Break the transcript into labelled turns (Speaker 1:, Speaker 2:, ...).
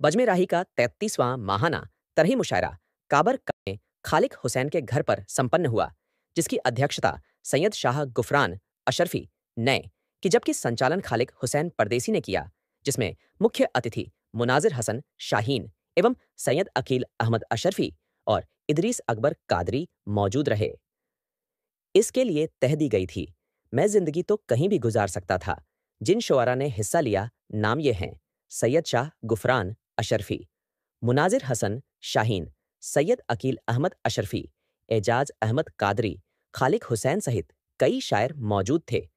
Speaker 1: बजमे राही का तैतीसवां माहाना तरही मुशायरा काबर में खालिक हुसैन के घर पर संपन्न हुआ जिसकी अध्यक्षता सैयद शाह गुफरान अशरफी नए की जबकि संचालन खालिक हुसैन परदेसी ने किया जिसमें मुख्य अतिथि मुनाजिर हसन शाहीन एवं सैयद अकील अहमद अशरफी और इदरीस अकबर कादरी मौजूद रहे इसके लिए तह दी गई थी मैं जिंदगी तो कहीं भी गुजार सकता था जिन शुरा ने हिस्सा लिया नाम ये हैं सैयद शाह गुफरान अशरफी मुनाजिर हसन शाहीन सैयद अकील अहमद अशरफी एजाज अहमद कादरी खालिक हुसैन सहित कई शायर मौजूद थे